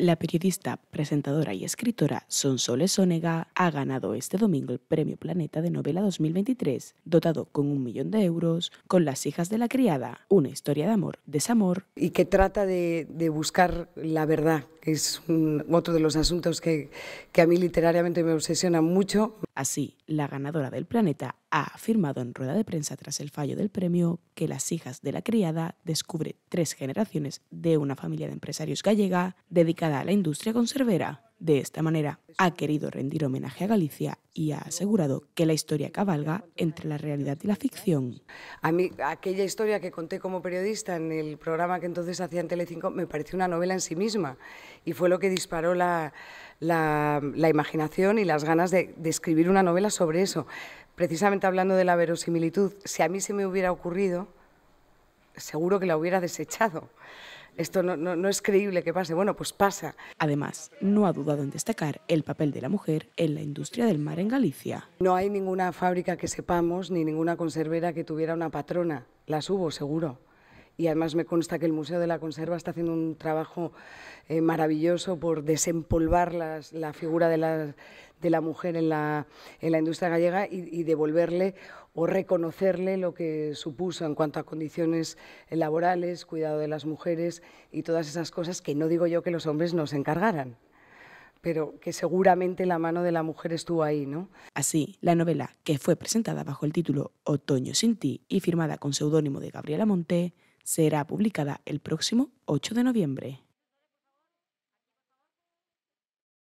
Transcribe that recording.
La periodista, presentadora y escritora Sonsoles Sonega ha ganado este domingo el Premio Planeta de Novela 2023, dotado con un millón de euros, con Las hijas de la criada, una historia de amor, desamor. Y que trata de buscar la verdad es otro de los asuntos que, que a mí literariamente me obsesiona mucho. Así, la ganadora del planeta ha afirmado en rueda de prensa tras el fallo del premio que Las hijas de la criada descubre tres generaciones de una familia de empresarios gallega dedicada a la industria conservera. De esta manera, ha querido rendir homenaje a Galicia y ha asegurado que la historia cabalga entre la realidad y la ficción. A mí, aquella historia que conté como periodista en el programa que entonces hacía en Telecinco me pareció una novela en sí misma y fue lo que disparó la, imaginación y las ganas de escribir una novela sobre eso. Precisamente hablando de la verosimilitud, si a mí se me hubiera ocurrido, seguro que la hubiera desechado esto no, es creíble que pase. Bueno, pues pasa. Además, no ha dudado en destacar el papel de la mujer en la industria del mar en Galicia. No hay ninguna fábrica que sepamos ni ninguna conservera que tuviera una patrona. Las hubo, seguro y además me consta que el Museo de la Conserva está haciendo un trabajo eh, maravilloso por desempolvar la figura de la, mujer en la, industria gallega y, devolverle o reconocerle lo que supuso en cuanto a condiciones laborales, cuidado de las mujeres y todas esas cosas que no digo yo que los hombres nos encargaran pero que seguramente la mano de la mujer estuvo ahí, ¿no? Así, la novela, que fue presentada bajo el título Otoño sin ti y firmada con seudónimo de Gabriela Monté, será publicada el próximo 8 de noviembre.